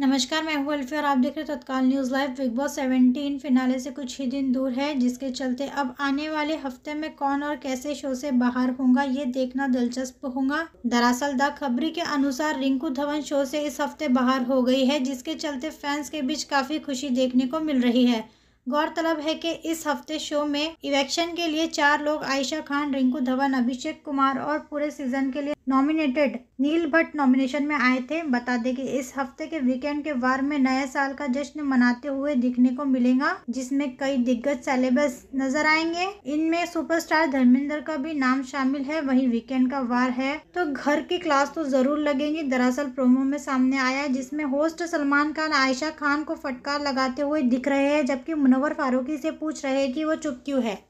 नमस्कार मैं हूं अल्फी और आप देख रहे हैं Tatkal news live Bigg Boss seventeen finale से कुछ ही दिन दूर है जिसके चलते अब आने वाले हफ्ते में कौन और कैसे शो से बाहर होगा ये देखना दिलचस्प होगा दरअसल द खबरी के अनुसार रिंकू धवन शो से इस हफ्ते बाहर हो गई है जिसके चलते फैंस के बीच काफ़ी खुशी देखने को मिल रही है गौरतलब है कि इस हफ्ते शो में इवेक्शन के लिए चार लोग आयशा खान रिंकू धवन अभिषेक कुमार और पूरे सीजन के लिए नॉमिनेटेड नील भट्ट नॉमिनेशन में आए थे बता दें कि इस हफ्ते के वीकेंड के वार में नए साल का जश्न मनाते हुए दिखने को मिलेगा जिसमें कई दिग्गज सेलेबस नजर आएंगे इनमें सुपरस्टार धर्मेंद्र का भी नाम शामिल है वहीं वीकेंड का वार है तो घर की क्लास तो जरूर लगेंगी दरअसल प्रोमो में सामने आया जिसमे होस्ट सलमान खान आयशा खान को फटकार लगाते हुए दिख रहे हैं जबकि मुनवर फारूकी से पूछ रहे की वो चुप क्यूँ है